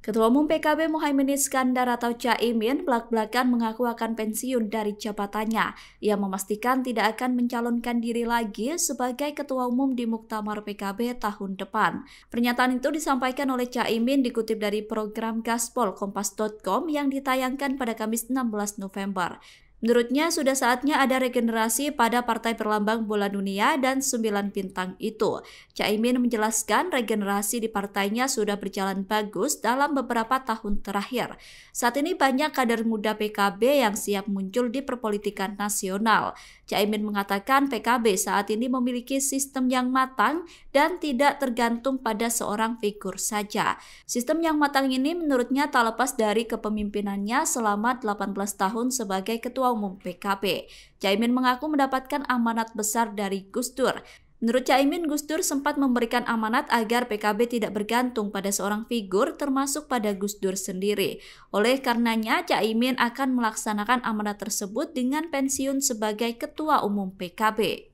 Ketua Umum PKB Mohaimin Iskandar atau Caimin belak-belakan mengaku akan pensiun dari jabatannya. Ia memastikan tidak akan mencalonkan diri lagi sebagai Ketua Umum di Muktamar PKB tahun depan. Pernyataan itu disampaikan oleh Caimin dikutip dari program Gaspol Kompas.com yang ditayangkan pada Kamis 16 November. Menurutnya sudah saatnya ada regenerasi pada Partai Perlambang Bola Dunia dan Sembilan Bintang itu. Caimin menjelaskan regenerasi di partainya sudah berjalan bagus dalam beberapa tahun terakhir. Saat ini banyak kader muda PKB yang siap muncul di perpolitikan nasional. Caimin mengatakan PKB saat ini memiliki sistem yang matang dan tidak tergantung pada seorang figur saja. Sistem yang matang ini menurutnya tak lepas dari kepemimpinannya selama 18 tahun sebagai ketua Umum PKP. Caimin mengaku mendapatkan amanat besar dari Gus Dur. Menurut Caimin, Gus Dur sempat memberikan amanat agar PKB tidak bergantung pada seorang figur termasuk pada Gus Dur sendiri. Oleh karenanya, Caimin akan melaksanakan amanat tersebut dengan pensiun sebagai Ketua Umum PKB.